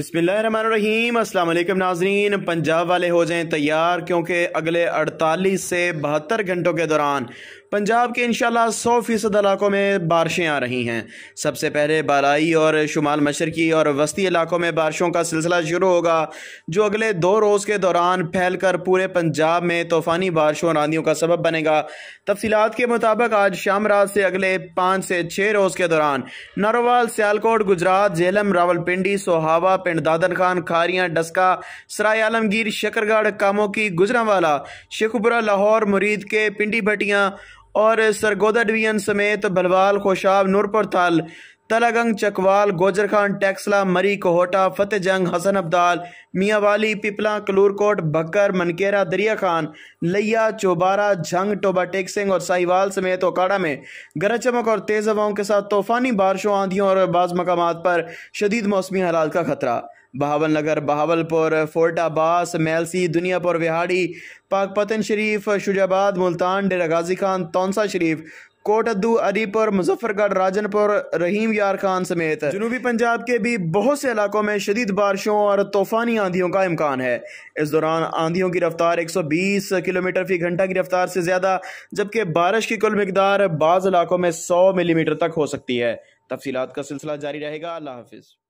अस्सलाम वालेकुम नाजरीन पंजाब वाले हो जाएं तैयार क्योंकि अगले 48 से बहत्तर घंटों के दौरान पंजाब के इन सौ फ़ीसद इलाकों में बारिशें आ रही हैं सबसे पहले बालाई और शुमाल मशरकी और वस्ती इलाकों में बारिशों का सिलसिला शुरू होगा जो अगले दो रोज़ के दौरान फैल कर पूरे पंजाब में तूफ़ानी बारिशों और आंधियों का सबब बनेगा तफसीत के मुताबिक आज शाम रात से अगले पाँच से छः रोज़ के दौरान नारोवाल सियालकोट गुजरात झेलम रावलपिंडी सोहावा पिंड दादर खान खारियाँ डस्का सराय आलमगीर शकरगढ़ कामों की गुजरावाला शेखुपुरा लाहौर मुरीद के पिंडी भटियाँ और सरगोदा डिवीजन समेत बलवाल खोशाब नूरपुर थल तलागंग चकवाल गोजर खान टैक्सला मरी कोहटा फतेहजंग हसन अब्दाल मियावाली पिपला कलूरकोट बकर मनकेरा दरिया खान लिया चौबारा झंग टोबा टेक्सिंग और साहिवाल समेत ओकाड़ा में गरज चमक और तेज़ हवाओं के साथ तूफानी बारिशों आंधियों और बाज़ मकाम पर शदीद मौसमी हालात का खतरा बहावल नगर बहावलपुर फोर्ट अब्बास मेलसी दुनियापुर विहाड़ी पाकपतन शरीफ शुजाबाद मुल्तान डेरा गाजी खान तौनसा शरीफ कोटद्दू अरीपुर मुजफ्फरगढ़ राजनपुर रहीम यार खान समेत जनूबी पंजाब के भी बहुत से इलाकों में शदीद बारिशों और तूफानी आंधियों का इम्कान है इस दौरान आंधियों की रफ्तार 120 किलोमीटर फी घंटा की रफ्तार से ज़्यादा जबकि बारिश की कुल मकदार बाज़ इलाकों में 100 मिलीमीटर तक हो सकती है तफसीत का सिलसिला जारी रहेगा अल्लाह हाफिज़